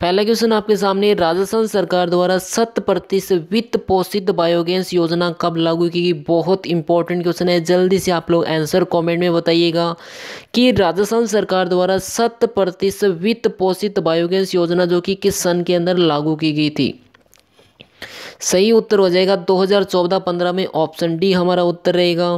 पहला क्वेश्चन आपके सामने राजस्थान सरकार द्वारा शत प्रतिशत वित्त पोषित बायोगैस योजना कब लागू की गई बहुत इंपॉर्टेंट क्वेश्चन है जल्दी से आप लोग आंसर कमेंट में बताइएगा कि राजस्थान सरकार द्वारा शत प्रतिशत वित्त पोषित बायोगैस योजना जो कि किस सन के अंदर लागू की गई थी सही उत्तर हो जाएगा चौदह पंद्रह में ऑप्शन डी हमारा उत्तर रहेगा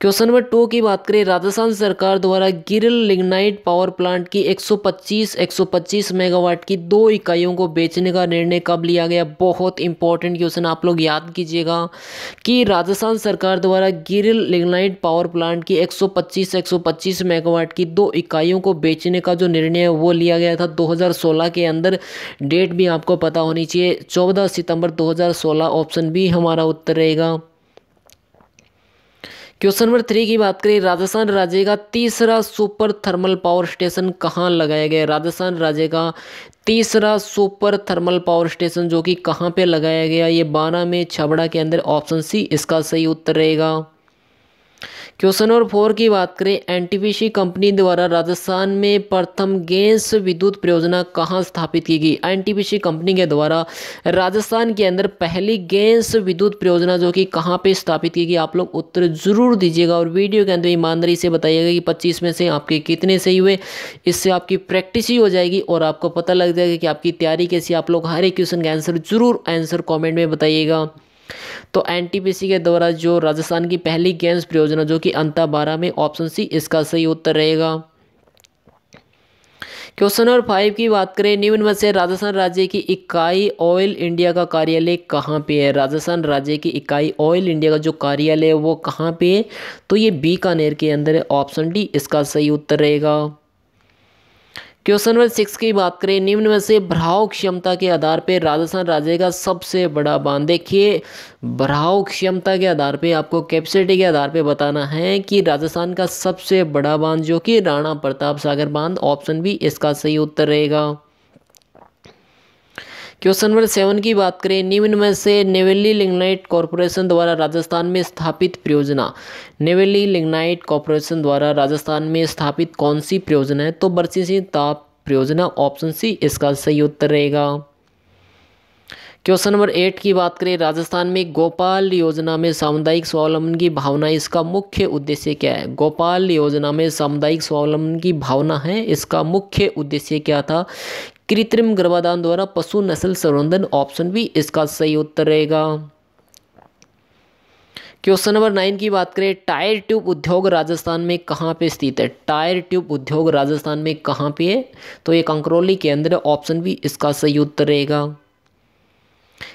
क्वेश्चन नंबर टू की बात करें राजस्थान सरकार द्वारा गिरल लिग्नाइट पावर प्लांट की 125 125 मेगावाट की दो इकाइयों को बेचने का निर्णय कब लिया गया बहुत इंपॉर्टेंट क्वेश्चन आप लोग याद कीजिएगा कि राजस्थान सरकार द्वारा गिरल लिग्नाइट पावर प्लांट की 125 125 मेगावाट की दो इकाइयों को बेचने का जो निर्णय है वो लिया गया था दो के अंदर डेट भी आपको पता होनी चाहिए चौदह सितंबर दो ऑप्शन बी हमारा उत्तर रहेगा क्वेश्चन नंबर थ्री की बात करें राजस्थान राज्य का तीसरा सुपर थर्मल पावर स्टेशन कहाँ लगाया गया राजस्थान राज्य का तीसरा सुपर थर्मल पावर स्टेशन जो कि कहाँ पे लगाया गया ये बारह में छबड़ा के अंदर ऑप्शन सी इसका सही उत्तर रहेगा क्वेश्चन नंबर फोर की बात करें एनटीपीसी कंपनी द्वारा राजस्थान में प्रथम गैस विद्युत परियोजना कहाँ स्थापित की गई एनटीपीसी कंपनी के द्वारा राजस्थान के अंदर पहली गैस विद्युत परियोजना जो कि कहाँ पे स्थापित की गई आप लोग उत्तर जरूर दीजिएगा और वीडियो के अंदर ईमानदारी से बताइएगा कि पच्चीस में से आपके कितने सही हुए इससे आपकी प्रैक्टिस ही हो जाएगी और आपको पता लग जाएगा कि आपकी तैयारी कैसी आप लोग हर एक क्वेश्चन का आंसर जरूर आंसर कॉमेंट में बताइएगा तो एनटीपीसी के द्वारा जो राजस्थान की पहली गेम्स परियोजना जो कि अंता बारह में ऑप्शन सी इसका सही उत्तर रहेगा क्वेश्चन नंबर फाइव की बात करें निम्न में से राजस्थान राज्य की इकाई ऑयल इंडिया का कार्यालय कहाँ पे है राजस्थान राज्य की इकाई ऑयल इंडिया का जो कार्यालय है वो कहाँ पे है तो ये बीकानेर के अंदर है ऑप्शन डी इसका सही उत्तर रहेगा क्वेश्चन नंबर सिक्स की बात करें निम्न में से भराव क्षमता के आधार पर राजस्थान राज्य का सबसे बड़ा बांध देखिए भराव क्षमता के आधार पर आपको कैपेसिटी के आधार पर बताना है कि राजस्थान का सबसे बड़ा बांध जो कि राणा प्रताप सागर बांध ऑप्शन भी इसका सही उत्तर रहेगा क्वेश्चन नंबर सेवन की बात करें निम्न में से नेवेली लिग्नाइट कॉरपोरेशन द्वारा राजस्थान में स्थापित परियोजना नेवेली लिग्नाइट कॉरपोरेशन द्वारा राजस्थान में स्थापित कौन सी परियोजना है तो बरसीसी ताप परियोजना ऑप्शन सी इसका सही उत्तर रहेगा क्वेश्चन नंबर एट की बात करें राजस्थान में गोपाल योजना में सामुदायिक स्वावलंबन की भावना इसका मुख्य उद्देश्य क्या है गोपाल योजना में सामुदायिक स्वावलंबन की भावना है इसका मुख्य उद्देश्य क्या था कृत्रिम गर्भाधान द्वारा पशु नस्ल संवर्धन ऑप्शन भी इसका सही उत्तर रहेगा क्वेश्चन नंबर नाइन की बात करें टायर ट्यूब उद्योग राजस्थान में कहाँ पे स्थित है टायर ट्यूब उद्योग राजस्थान में कहाँ पे है तो ये कंकरौली के अंदर ऑप्शन भी इसका सही उत्तर रहेगा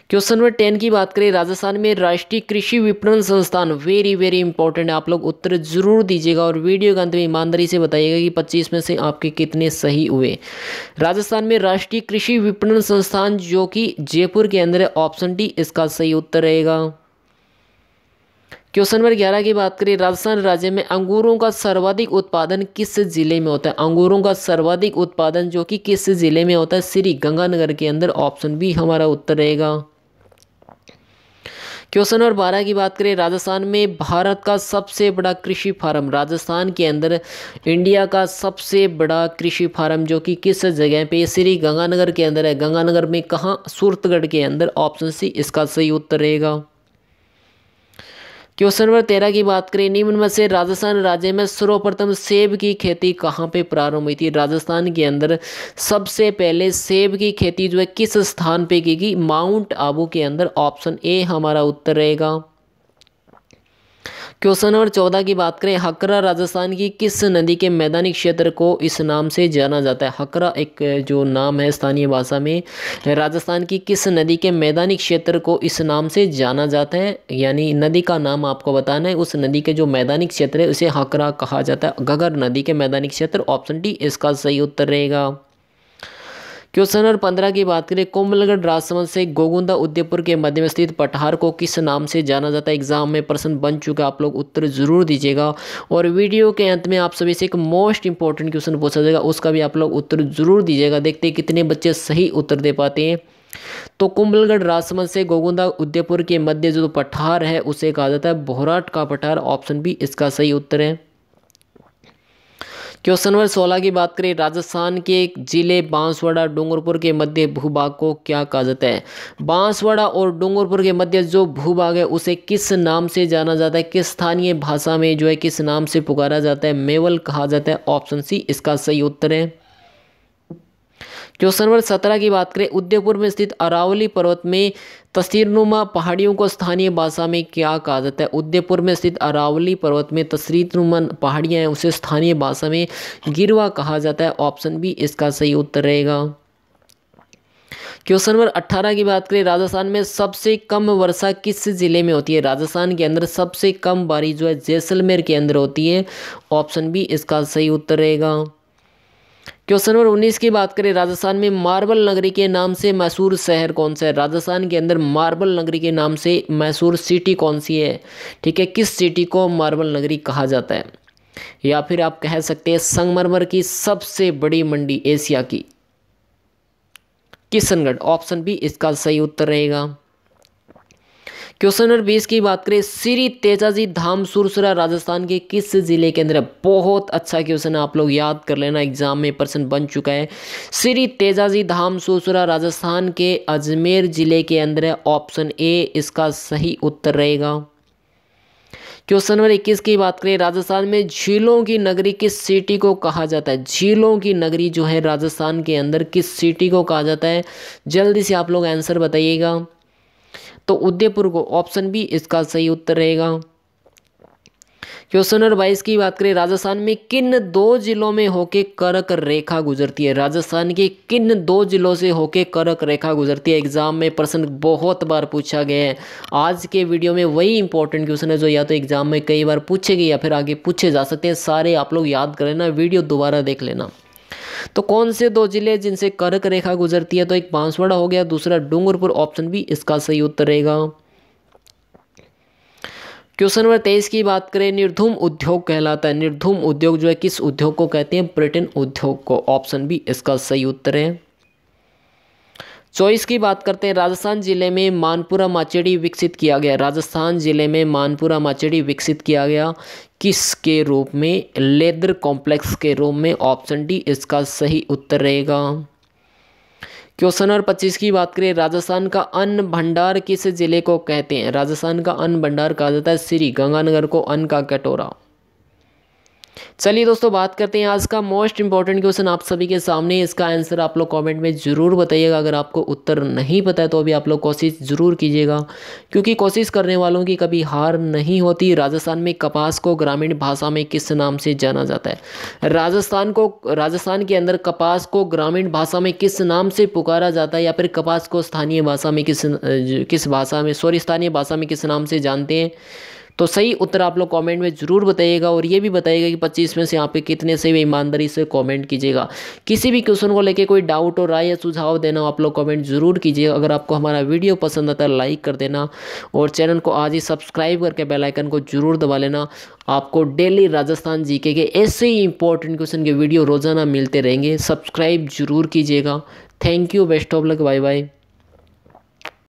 क्वेश्चन नंबर टेन की बात करें राजस्थान में राष्ट्रीय कृषि विपणन संस्थान वेरी वेरी इंपॉर्टेंट है आप लोग उत्तर जरूर दीजिएगा और वीडियो के अंत में ईमानदारी से बताइएगा कि 25 में से आपके कितने सही हुए राजस्थान में राष्ट्रीय कृषि विपणन संस्थान जो कि जयपुर के अंदर है ऑप्शन डी इसका सही उत्तर रहेगा क्वेश्चन नंबर ग्यारह की बात करें राजस्थान राज्य में अंगूरों का सर्वाधिक उत्पादन किस जिले में होता है अंगूरों का सर्वाधिक उत्पादन जो कि किस जिले में होता है श्री गंगानगर के अंदर ऑप्शन बी हमारा उत्तर रहेगा क्वेश्चन नंबर बारह की बात करें राजस्थान में भारत का सबसे बड़ा कृषि फार्म राजस्थान के अंदर इंडिया का सबसे बड़ा कृषि फार्म जो कि किस जगह पे श्री गंगानगर के अंदर है गंगानगर में कहाँ सूरतगढ़ के अंदर ऑप्शन सी इसका सही उत्तर रहेगा क्वेश्चन नंबर तेरह की बात करें निम्न में से राजस्थान राज्य में सर्वप्रथम सेब की खेती कहाँ पे प्रारंभ हुई थी राजस्थान के अंदर सबसे पहले सेब की खेती जो है किस स्थान पे की गई माउंट आबू के अंदर ऑप्शन ए हमारा उत्तर रहेगा क्वेश्चन नंबर चौदह की बात करें हकरा राजस्थान की किस नदी के मैदानी क्षेत्र को इस नाम से जाना जाता है हकरा एक जो नाम है स्थानीय भाषा में राजस्थान की किस नदी के मैदानी क्षेत्र को इस नाम से जाना जाता है यानी नदी का नाम आपको बताना है उस नदी के जो मैदानी क्षेत्र है उसे हकरा कहा जाता है गगर नदी के मैदानी क्षेत्र ऑप्शन डी इसका सही उत्तर रहेगा क्वेश्चन नंबर पंद्रह की बात करें कोमलगढ़ राजसमंद से गोगुंदा उदयपुर के मध्य में स्थित पठार को किस नाम से जाना जाता है एग्जाम में प्रश्न बन चुका आप लोग उत्तर जरूर दीजिएगा और वीडियो के अंत में आप सभी से एक मोस्ट इंपॉर्टेंट क्वेश्चन पूछा जाएगा उसका भी आप लोग उत्तर जरूर दीजिएगा देखते कितने बच्चे सही उत्तर दे पाते हैं तो कुंभलगढ़ राजसमंद से गोगुंदा उदयपुर के मध्य जो पठार है उसे कहा जाता है बोहराट का पठार ऑप्शन भी इसका सही उत्तर है क्वेश्चन नंबर सोलह की बात करें राजस्थान के जिले बांसवाड़ा डूंगरपुर के मध्य भूभाग को क्या कहा जाता है बांसवाड़ा और डूंगरपुर के मध्य जो भूभाग है उसे किस नाम से जाना जाता है किस स्थानीय भाषा में जो है किस नाम से पुकारा जाता है मेवल कहा जाता है ऑप्शन सी इसका सही उत्तर है क्वेश्चन नंबर सत्रह की बात करें उदयपुर में स्थित अरावली पर्वत में तस्वीरनुमा पहाड़ियों को स्थानीय भाषा में क्या कहा जाता है उदयपुर में स्थित अरावली पर्वत में तस्वीरनुमा पहाड़ियाँ हैं उसे स्थानीय भाषा में गिरवा कहा जाता है ऑप्शन बी इसका सही उत्तर रहेगा क्वेश्चन नंबर 18 की बात करें राजस्थान में सबसे कम वर्षा किस ज़िले में होती है राजस्थान के अंदर सबसे कम बारिश जो है जैसलमेर के अंदर होती है ऑप्शन बी इसका सही उत्तर रहेगा क्वेश्चन नंबर उन्नीस की बात करें राजस्थान में मार्बल नगरी के नाम से मैसूर शहर कौन सा है राजस्थान के अंदर मार्बल नगरी के नाम से मैसूर सिटी कौन सी है ठीक है किस सिटी को मार्बल नगरी कहा जाता है या फिर आप कह सकते हैं संगमरमर की सबसे बड़ी मंडी एशिया की किशनगढ़ ऑप्शन बी इसका सही उत्तर रहेगा क्वेश्चन नंबर बीस की बात करें श्री तेजाजी धाम सुरसरा राजस्थान के किस जिले के अंदर बहुत अच्छा क्वेश्चन आप लोग याद कर लेना एग्जाम में पर्सन बन चुका है श्री तेजाजी धाम सुरसरा राजस्थान के अजमेर जिले के अंदर ऑप्शन ए इसका सही उत्तर रहेगा क्वेश्चन नंबर इक्कीस की बात करें राजस्थान में झीलों की नगरी किस सिटी को कहा जाता है झीलों की नगरी जो है राजस्थान के अंदर किस सिटी को कहा जाता है जल्दी से आप लोग आंसर बताइएगा तो उदयपुर को ऑप्शन बी इसका सही उत्तर रहेगा क्वेश्चन नंबर बाईस की बात करें राजस्थान में किन दो जिलों में होके करक रेखा गुजरती है राजस्थान के किन दो जिलों से होके करक रेखा गुजरती है एग्जाम में प्रश्न बहुत बार पूछा गया है आज के वीडियो में वही इंपॉर्टेंट क्वेश्चन है जो या तो एग्जाम में कई बार पूछे गए या फिर आगे पूछे जा सकते हैं सारे आप लोग याद करें ना वीडियो दोबारा देख लेना तो कौन से दो जिले जिनसे कर्क रेखा गुजरती है तो एक बांसवाड़ा हो गया दूसरा डूंगरपुर ऑप्शन भी इसका सही उत्तर रहेगा क्वेश्चन नंबर तेईस की बात करें निर्धुम उद्योग कहलाता है निर्धुम उद्योग जो है किस उद्योग को कहते हैं पर्यटन उद्योग को ऑप्शन भी इसका सही उत्तर है चॉइस की बात करते हैं राजस्थान ज़िले में मानपुरा माचेड़ी विकसित किया गया राजस्थान ज़िले में मानपुरा माचेड़ी विकसित किया गया किसके रूप में लेदर कॉम्प्लेक्स के रूप में ऑप्शन डी इसका सही उत्तर रहेगा क्वेश्चन नंबर पच्चीस की बात करें राजस्थान का अन्न भंडार किस जिले को कहते हैं राजस्थान का अन्न भंडार कहा जाता है श्री गंगानगर को अन्न का कटोरा चलिए दोस्तों बात करते हैं आज का मोस्ट इंपॉर्टेंट क्वेश्चन आप सभी के सामने इसका आंसर आप लोग कमेंट में ज़रूर बताइएगा अगर आपको उत्तर नहीं पता है तो अभी आप लोग कोशिश ज़रूर कीजिएगा क्योंकि कोशिश करने वालों की कभी हार नहीं होती राजस्थान में कपास को ग्रामीण भाषा में किस नाम से जाना जाता है राजस्थान को राजस्थान के अंदर कपास को ग्रामीण भाषा में किस नाम से पुकारा जाता है या फिर कपास को स्थानीय भाषा में किस किस भाषा में सॉरी स्थानीय भाषा में किस नाम से जानते हैं तो सही उत्तर आप लोग कमेंट में ज़रूर बताइएगा और ये भी बताइएगा कि 25 में से यहाँ पे कितने से भी ईमानदारी से कमेंट कीजिएगा किसी भी क्वेश्चन को लेके कोई डाउट और राय या सुझाव देना आप लोग कमेंट ज़रूर कीजिएगा अगर आपको हमारा वीडियो पसंद आता है लाइक कर देना और चैनल को आज ही सब्सक्राइब करके बेलाइकन को ज़रूर दबा लेना आपको डेली राजस्थान जी के ऐसे ही इंपॉर्टेंट क्वेश्चन के वीडियो रोज़ाना मिलते रहेंगे सब्सक्राइब जरूर कीजिएगा thank you best of luck bye bye